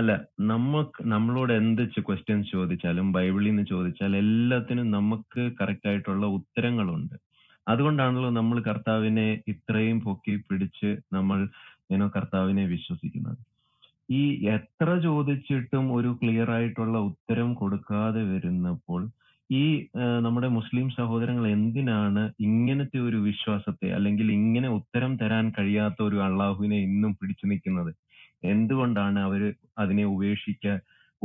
അല്ല നമുക്ക് നമ്മളോട് എന്ത് ക്വസ്റ്റ്യൻ ചോദിച്ചാലും ബൈബിളിൽ നിന്ന് ചോദിച്ചാൽ എല്ലാത്തിനും നമുക്ക് കറക്റ്റ് ആയിട്ടുള്ള ഉത്തരങ്ങളുണ്ട് അതുകൊണ്ടാണല്ലോ നമ്മൾ കർത്താവിനെ ഇത്രയും പൊക്കി പിടിച്ച് നമ്മൾ ഇങ്ങനെ കർത്താവിനെ വിശ്വസിക്കുന്നത് ഈ എത്ര ചോദിച്ചിട്ടും ഒരു ക്ലിയർ ആയിട്ടുള്ള ഉത്തരം കൊടുക്കാതെ വരുന്നപ്പോൾ ഈ നമ്മുടെ മുസ്ലിം സഹോദരങ്ങൾ എന്തിനാണ് ഇങ്ങനത്തെ ഒരു വിശ്വാസത്തെ അല്ലെങ്കിൽ ഇങ്ങനെ ഉത്തരം തരാൻ കഴിയാത്ത ഒരു അള്ളാഹുവിനെ ഇന്നും പിടിച്ചു നിൽക്കുന്നത് എന്തുകൊണ്ടാണ് അവര് അതിനെ ഉപേക്ഷിക്ക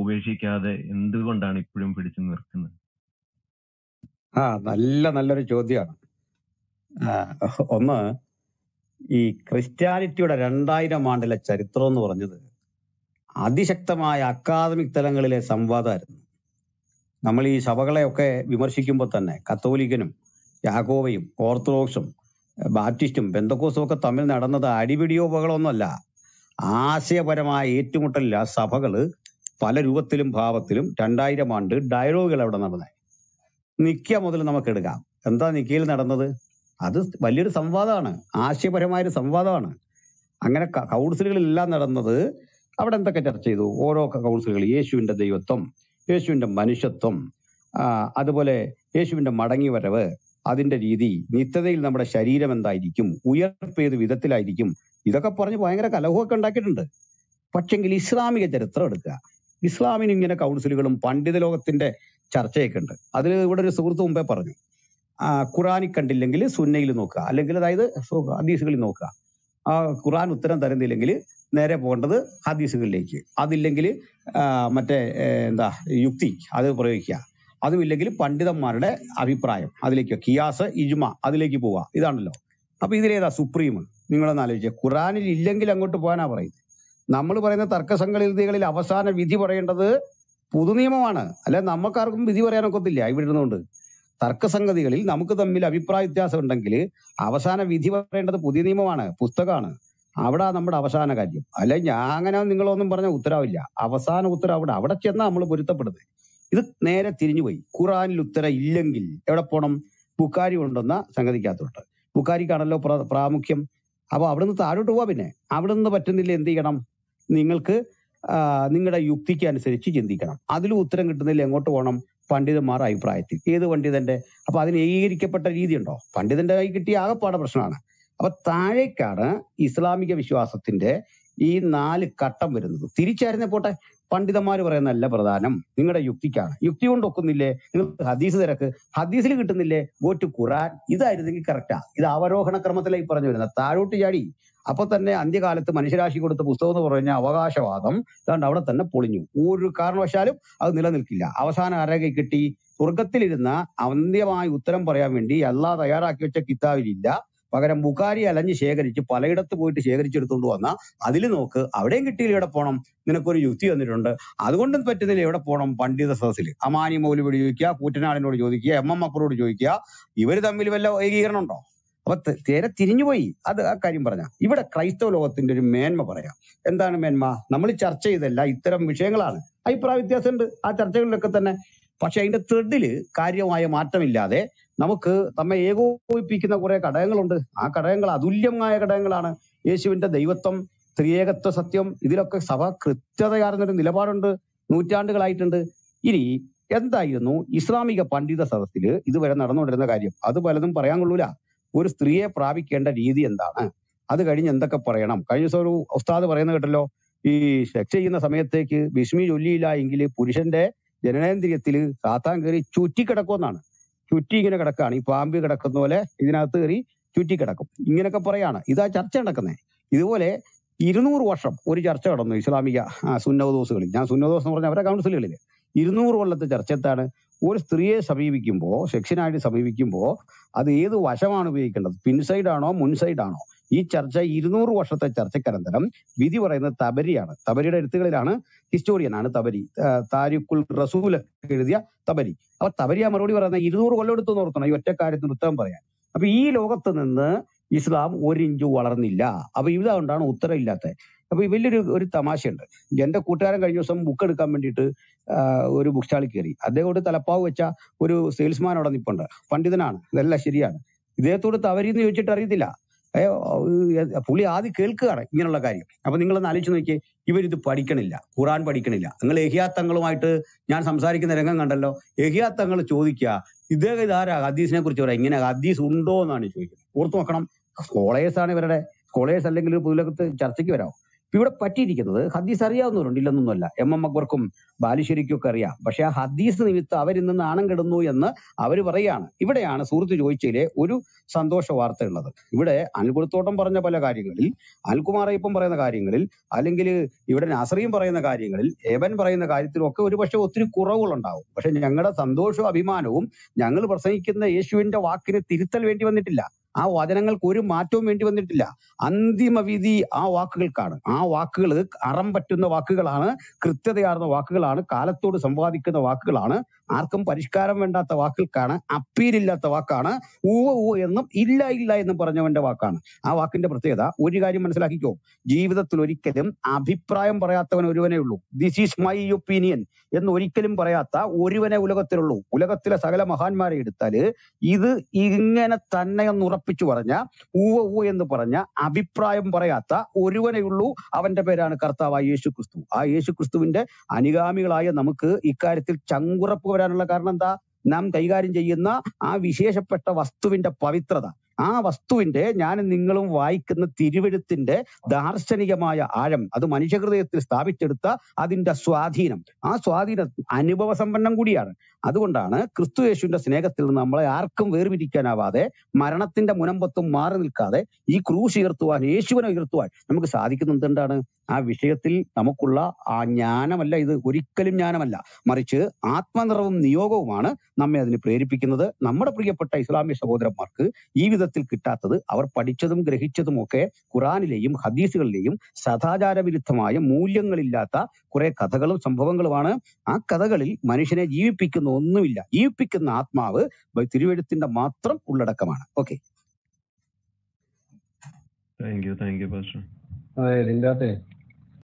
ഉപേക്ഷിക്കാതെ എന്തുകൊണ്ടാണ് ഇപ്പോഴും പിടിച്ചു നിർത്തുന്നത് ആ നല്ല നല്ലൊരു ചോദ്യമാണ് ഒന്ന് ഈ ക്രിസ്ത്യാനിറ്റിയുടെ രണ്ടായിരം ആണ്ടിലെ ചരിത്രം എന്ന് പറഞ്ഞത് അതിശക്തമായ അക്കാദമിക് തലങ്ങളിലെ സംവാദമായിരുന്നു നമ്മൾ ഈ സഭകളെയൊക്കെ വിമർശിക്കുമ്പോൾ തന്നെ കത്തോലിക്കനും യാഗോവയും ഓർത്തഡോക്സും ബാപ്റ്റിസ്റ്റും ബന്ധക്കോസും ഒക്കെ തമ്മിൽ നടന്നത് അടിപിടിയോ ബഹളമൊന്നുമല്ല ആശയപരമായ ഏറ്റുമുട്ടലില്ല ആ പല രൂപത്തിലും ഭാവത്തിലും രണ്ടായിരം ആണ്ട് ഡയലോഗുകൾ അവിടെ നടന്നത് നിക്ക മുതൽ നമുക്ക് എടുക്കാം എന്താ നിക്കയിൽ നടന്നത് അത് വലിയൊരു സംവാദമാണ് ആശയപരമായൊരു സംവാദമാണ് അങ്ങനെ കൗൺസിലുകളിലെല്ലാം നടന്നത് അവിടെ എന്തൊക്കെ ചർച്ച ചെയ്തു ഓരോ കൗൺസിലുകൾ യേശുവിൻ്റെ ദൈവത്വം യേശുവിൻ്റെ മനുഷ്യത്വം അതുപോലെ യേശുവിൻ്റെ വരവ് അതിൻ്റെ രീതി നിത്യതയിൽ നമ്മുടെ ശരീരം എന്തായിരിക്കും ഉയർപ്പേത് വിധത്തിലായിരിക്കും ഇതൊക്കെ പറഞ്ഞ് ഭയങ്കര കലഹമൊക്കെ ഉണ്ടാക്കിയിട്ടുണ്ട് പക്ഷെങ്കിൽ ഇസ്ലാമിക ചരിത്രം എടുക്കുക ഇസ്ലാമിന് ഇങ്ങനെ കൗൺസിലുകളും പണ്ഡിത ലോകത്തിന്റെ ചർച്ചയൊക്കെ ഉണ്ട് അതിൽ ഇവിടെ ഒരു സുഹൃത്ത് മുമ്പേ പറഞ്ഞു ഖുറാനിൽ കണ്ടില്ലെങ്കിൽ സുന്നയിൽ നോക്കുക അല്ലെങ്കിൽ അതായത് ഹദീസുകളിൽ നോക്കുക ആ ഖുറാൻ ഉത്തരം തരുന്നില്ലെങ്കിൽ നേരെ പോകേണ്ടത് ഹദീസുകളിലേക്ക് അതില്ലെങ്കിൽ മറ്റേ എന്താ യുക്തി അത് പ്രയോഗിക്കുക അതുമില്ലെങ്കിൽ പണ്ഡിതന്മാരുടെ അഭിപ്രായം അതിലേക്ക് കിയാസ് ഇജ്മ അതിലേക്ക് പോവുക ഇതാണല്ലോ അപ്പൊ ഇതിലേതാ സുപ്രീം നിങ്ങളൊന്ന് ആലോചിക്കുക ഖുറാനിൽ ഇല്ലെങ്കിൽ അങ്ങോട്ട് പോകാനാ പറയുന്നത് നമ്മൾ പറയുന്ന തർക്കസംഗതികളിൽ അവസാന വിധി പറയേണ്ടത് പൊതു നിയമമാണ് അല്ല നമുക്കാർക്കും വിധി പറയാനൊക്കത്തില്ല ഇവിടെ ഇരുന്നുകൊണ്ട് തർക്കസംഗതികളിൽ നമുക്ക് തമ്മിൽ അഭിപ്രായ വ്യത്യാസം ഉണ്ടെങ്കിൽ അവസാന വിധി പറയേണ്ടത് പുതിയ നിയമമാണ് പുസ്തകമാണ് അവിടെ നമ്മുടെ അവസാന കാര്യം അല്ലെ ഞാൻ അങ്ങനെ നിങ്ങളൊന്നും പറഞ്ഞ ഉത്തരവില്ല അവസാന ഉത്തരവ് അവിടെ അവിടെ ചെന്നാൽ നമ്മൾ പൊരുത്തപ്പെടുന്നത് ഇത് നേരെ തിരിഞ്ഞുപോയി ഖുറാനിൽ ഉത്തരം ഇല്ലെങ്കിൽ എവിടെ പോണം ബുക്കാരി ഉണ്ടെന്ന സംഗതിക്കകത്തോട്ട് ബുക്കാരിക്കാണല്ലോ പ്രാമുഖ്യം അപ്പോൾ അവിടുന്ന് താഴോട്ട് പോവാ പിന്നെ അവിടെ നിന്ന് പറ്റുന്നില്ല എന്ത് ചെയ്യണം നിങ്ങൾക്ക് നിങ്ങളുടെ യുക്തിക്ക് അനുസരിച്ച് ചിന്തിക്കണം അതിലും ഉത്തരം കിട്ടുന്നില്ല എങ്ങോട്ട് പോകണം പണ്ഡിതന്മാർ അഭിപ്രായത്തിൽ ഏത് പണ്ഡിതന്റെ അപ്പൊ അതിന് ഏകീകരിക്കപ്പെട്ട രീതിയുണ്ടോ പണ്ഡിതന്റെ കൈ കിട്ടിയ ആകെപ്പാട പ്രശ്നമാണ് അപ്പൊ താഴേക്കാണ് ഇസ്ലാമിക വിശ്വാസത്തിന്റെ ഈ നാല് ഘട്ടം വരുന്നത് തിരിച്ചറിഞ്ഞ പോട്ടെ പണ്ഡിതന്മാർ പറയുന്നതല്ല പ്രധാനം നിങ്ങളുടെ യുക്തിക്കാണ് യുക്തി കൊണ്ടൊക്കുന്നില്ലേ നിങ്ങൾ ഹദീസ് തിരക്ക് ഹദീസിൽ കിട്ടുന്നില്ലേ ഗോ ടു ഖുറാൻ ഇതായിരുന്നെങ്കിൽ കറക്റ്റാ ഇത് അവരോഹണ ക്രമത്തിലേക്ക് പറഞ്ഞു വരുന്നത് താഴോട്ട് ചാടി അപ്പൊ തന്നെ അന്ത്യകാലത്ത് മനുഷ്യരാശി കൊടുത്ത പുസ്തകം എന്ന് പറഞ്ഞ അവകാശവാദം അതുകൊണ്ട് അവിടെ തന്നെ പൊളിഞ്ഞു ഒരു കാരണവശാലും അത് നിലനിൽക്കില്ല അവസാന ആരകെ കിട്ടി സ്വർഗത്തിലിരുന്ന അന്ത്യമായ ഉത്തരം പറയാൻ വേണ്ടി അല്ലാ തയ്യാറാക്കി വെച്ച കിതാബിലില്ല പകരം ബുഖാരി അലഞ്ഞ് ശേഖരിച്ച് പലയിടത്ത് പോയിട്ട് ശേഖരിച്ചെടുത്തുകൊണ്ട് വന്നാൽ അതിൽ നോക്ക് അവിടെയും കിട്ടിയില്ല എവിടെ പോകണം നിനക്കൊരു യുക്തി തന്നിട്ടുണ്ട് അതുകൊണ്ടും പറ്റുന്നില്ല എവിടെ പോകണം പണ്ഡിത സദസ്സിൽ അമാനി മൗലിയോട് ചോദിക്കുക കൂറ്റനാടിനോട് ചോദിക്കുക എം എം മക്കളോട് ചോദിക്കുക ഇവർ തമ്മിൽ വല്ല ഏകീകരണം ഉണ്ടോ അപ്പൊ നേരെ തിരിഞ്ഞുപോയി അത് ആ കാര്യം പറഞ്ഞ ഇവിടെ ക്രൈസ്തവ ലോകത്തിന്റെ ഒരു മേന്മ പറയാം എന്താണ് മേന്മ നമ്മൾ ചർച്ച ചെയ്തല്ല ഇത്തരം വിഷയങ്ങളാണ് അഭിപ്രായ വ്യത്യാസമുണ്ട് ആ ചർച്ചകളിലൊക്കെ തന്നെ പക്ഷെ അതിന്റെ ത്രെഡില് കാര്യമായ മാറ്റമില്ലാതെ നമുക്ക് നമ്മെ ഏകോപിപ്പിക്കുന്ന കുറെ ഘടകങ്ങളുണ്ട് ആ ഘടകങ്ങൾ അതുല്യമായ ഘടകങ്ങളാണ് യേശുവിന്റെ ദൈവത്വം ത്രിയേകത്വ സത്യം ഇതിലൊക്കെ സഭ കൃത്യതയാർന്നൊരു നിലപാടുണ്ട് നൂറ്റാണ്ടുകളായിട്ടുണ്ട് ഇനി എന്തായിരുന്നു ഇസ്ലാമിക പണ്ഡിത സദസ്സിൽ ഇതുവരെ നടന്നുകൊണ്ടിരുന്ന കാര്യം അത് പലതും പറയാൻ കൊള്ളൂല ഒരു സ്ത്രീയെ പ്രാപിക്കേണ്ട രീതി എന്താണ് അത് കഴിഞ്ഞ് എന്തൊക്കെ പറയണം കഴിഞ്ഞ ദിവസം ഒരു ഉസ്താദ് പറയുന്ന കേട്ടല്ലോ ഈ ശക്ഷ ചെയ്യുന്ന സമയത്തേക്ക് വിഷ്മി ചൊല്ലിയില്ല എങ്കിൽ പുരുഷന്റെ ജനനേന്ദ്രിയത്തിൽ സാത്താൻ കയറി ചുറ്റിക്കിടക്കുമെന്നാണ് ചുറ്റി ഇങ്ങനെ കിടക്കുകയാണ് ഈ പാമ്പ് കിടക്കുന്ന പോലെ ഇതിനകത്ത് കയറി ചുറ്റി കിടക്കും ഇങ്ങനെയൊക്കെ പറയാണ് ഇതാ ചർച്ച നടക്കുന്നത് ഇതുപോലെ ഇരുന്നൂറ് വർഷം ഒരു ചർച്ച നടന്നു ഇസ്ലാമിക സുന്നവദോസുകളിൽ ഞാൻ സുന്നവദോസ് എന്ന് പറഞ്ഞ അവരുടെ കൗൺസിലുകളിൽ ഇരുന്നൂറ് കൊല്ലത്തെ ചർച്ചത്താണ് ഒരു സ്ത്രീയെ സമീപിക്കുമ്പോൾ സെക്ഷനായിട്ട് സമീപിക്കുമ്പോൾ അത് ഏത് വശമാണ് ഉപയോഗിക്കേണ്ടത് പിൻസൈഡ് ആണോ മുൻസൈഡ് ആണോ ഈ ചർച്ച ഇരുന്നൂറ് വർഷത്തെ ചർച്ചക്കനന്തരം വിധി പറയുന്നത് തബരിയാണ് തബരിയുടെ എഴുത്തുകളിലാണ് ആണ് തബരി താരിഖുൽ റസൂൽ എഴുതിയ തബരി അപ്പൊ ആ മറുപടി പറയുന്ന ഇരുന്നൂറ് കൊല്ലം എടുത്തു നോർത്തണം ഈ ഒറ്റ കാര്യത്തിന് ഉത്തരം പറയാൻ അപ്പൊ ഈ ലോകത്ത് നിന്ന് ഇസ്ലാം ഒരിഞ്ചു വളർന്നില്ല അപ്പൊ ഉത്തരം ഇല്ലാത്ത അപ്പൊ വലിയൊരു ഒരു തമാശയുണ്ട് എന്റെ കൂട്ടുകാരൻ കഴിഞ്ഞ ദിവസം ബുക്ക് എടുക്കാൻ വേണ്ടിയിട്ട് ഒരു ബുക്ക് സ്റ്റാളിൽ കയറി അദ്ദേഹത്തോട് തലപ്പാവ് വെച്ച ഒരു സെയിൽസ്മാൻ അവിടെ നിപ്പുണ്ട് പണ്ഡിതനാണ് ഇതെല്ലാം ശരിയാണ് ഇദ്ദേഹത്തോട് തവരിന്ന് ചോദിച്ചിട്ട് അറിയത്തില്ല പുള്ളി ആദ്യം കേൾക്കുകയാണ് ഇങ്ങനെയുള്ള കാര്യം അപ്പൊ നിങ്ങളൊന്ന് ആലോചിച്ച് നോക്കിയേ ഇവരിത് പഠിക്കണില്ല ഖുറാൻ പഠിക്കണില്ല നിങ്ങൾ ഏഹിയാത്തങ്ങളുമായിട്ട് ഞാൻ സംസാരിക്കുന്ന രംഗം കണ്ടല്ലോ ഏഹിയാത്തങ്ങൾ ചോദിക്കുക ഇദ്ദേഹം ഇതാരാ ഹദീസിനെ കുറിച്ച് പറയാം ഇങ്ങനെ ഹദീസ് ഉണ്ടോ എന്നാണ് ചോദിക്കുന്നത് ഓർത്തു നോക്കണം ആണ് ഇവരുടെ സ്കോളേഴ്സ് അല്ലെങ്കിൽ പൊതുലോകത്ത് ചർച്ചയ്ക്ക് വരാം ഇവിടെ പറ്റിയിരിക്കുന്നത് ഹദീസ് അറിയാവുന്നവരുണ്ട് ഇല്ലെന്നൊന്നുമല്ല എം എം അക്ബർക്കും ബാലുശ്ശേരിക്കൊക്കെ അറിയാം പക്ഷെ ആ ഹദീസ് നിമിത്തം നിന്ന് ആണം കെടുന്നു എന്ന് അവർ പറയുകയാണ് ഇവിടെയാണ് സുഹൃത്ത് ചോദിച്ചതിലെ ഒരു സന്തോഷ വാർത്ത ഉള്ളത് ഇവിടെ അൽകുളത്തോട്ടം പറഞ്ഞ പല കാര്യങ്ങളിൽ അൽകുമാറയപ്പം പറയുന്ന കാര്യങ്ങളിൽ അല്ലെങ്കിൽ ഇവിടെ നാസറിയും പറയുന്ന കാര്യങ്ങളിൽ ഏവൻ പറയുന്ന കാര്യത്തിലും ഒക്കെ ഒരുപക്ഷെ ഒത്തിരി കുറവുകളുണ്ടാവും പക്ഷെ ഞങ്ങളുടെ സന്തോഷവും അഭിമാനവും ഞങ്ങൾ പ്രസംഗിക്കുന്ന യേശുവിന്റെ വാക്കിന് തിരുത്തൽ വേണ്ടി വന്നിട്ടില്ല ആ വചനങ്ങൾക്ക് ഒരു മാറ്റവും വേണ്ടി വന്നിട്ടില്ല അന്തിമ വിധി ആ വാക്കുകൾക്കാണ് ആ വാക്കുകൾ അറം പറ്റുന്ന വാക്കുകളാണ് കൃത്യതയാർന്ന വാക്കുകളാണ് കാലത്തോട് സംവാദിക്കുന്ന വാക്കുകളാണ് ആർക്കും പരിഷ്കാരം വേണ്ടാത്ത വാക്കുകൾക്കാണ് അപ്പീലില്ലാത്ത വാക്കാണ് ഊ ഊ എന്നും ഇല്ല ഇല്ല എന്നും പറഞ്ഞവന്റെ വാക്കാണ് ആ വാക്കിന്റെ പ്രത്യേകത ഒരു കാര്യം മനസ്സിലാക്കിക്കോ ജീവിതത്തിൽ ഒരിക്കലും അഭിപ്രായം പറയാത്തവൻ ഒരുവനേ ഉള്ളൂ ദിസ് ഈസ് മൈ ഒപ്പീനിയൻ എന്ന് ഒരിക്കലും പറയാത്ത ഒരുവനെ ഉലകത്തിലുള്ളൂ ഉലകത്തിലെ സകല മഹാന്മാരെ എടുത്താല് ഇത് ഇങ്ങനെ തന്നെ എന്ന് ഉറപ്പിച്ചു പറഞ്ഞ ഊവ ഊ എന്ന് പറഞ്ഞ അഭിപ്രായം പറയാത്ത ഒരുവനേ ഉള്ളൂ അവന്റെ പേരാണ് കർത്താവായ യേശു ക്രിസ്തു ആ യേശു ക്രിസ്തുവിന്റെ അനുഗാമികളായ നമുക്ക് ഇക്കാര്യത്തിൽ ചങ്കുറപ്പ് വരാനുള്ള കാരണം എന്താ നാം കൈകാര്യം ചെയ്യുന്ന ആ വിശേഷപ്പെട്ട വസ്തുവിന്റെ പവിത്രത ആ വസ്തുവിന്റെ ഞാൻ നിങ്ങളും വായിക്കുന്ന തിരുവെഴുത്തിന്റെ ദാർശനികമായ ആഴം അത് മനുഷ്യഹൃദയത്തിൽ സ്ഥാപിച്ചെടുത്ത അതിന്റെ സ്വാധീനം ആ സ്വാധീനം അനുഭവ സമ്പന്നം കൂടിയാണ് അതുകൊണ്ടാണ് ക്രിസ്തു യേശുവിന്റെ സ്നേഹത്തിൽ നിന്ന് നമ്മളെ ആർക്കും വേർപിരിക്കാനാവാതെ മരണത്തിന്റെ മുനമ്പത്തും മാറി നിൽക്കാതെ ഈ ക്രൂശ് ഉയർത്തുവാൻ യേശുവിനെ ഉയർത്തുവാൻ നമുക്ക് സാധിക്കുന്നത് എന്താണ് ആ വിഷയത്തിൽ നമുക്കുള്ള ആ ജ്ഞാനമല്ല ഇത് ഒരിക്കലും ജ്ഞാനമല്ല മറിച്ച് ആത്മനിറവും നിയോഗവുമാണ് നമ്മെ അതിന് പ്രേരിപ്പിക്കുന്നത് നമ്മുടെ പ്രിയപ്പെട്ട ഇസ്ലാമിക സഹോദരന്മാർക്ക് ഈ വിധത്തിൽ കിട്ടാത്തത് അവർ പഠിച്ചതും ഗ്രഹിച്ചതും ഒക്കെ ഖുറാനിലെയും ഹദീസുകളിലെയും സദാചാര വിരുദ്ധമായ മൂല്യങ്ങളില്ലാത്ത കുറെ കഥകളും സംഭവങ്ങളുമാണ് ആ കഥകളിൽ മനുഷ്യനെ ജീവിപ്പിക്കുന്ന ചെയ്യുന്ന ഒന്നുമില്ല ജീവിപ്പിക്കുന്ന ആത്മാവ് തിരുവെഴുത്തിന്റെ മാത്രം ഉള്ളടക്കമാണ് okay thank you thank you pastor അതെ ഇതിൻ്റെ അകത്തെ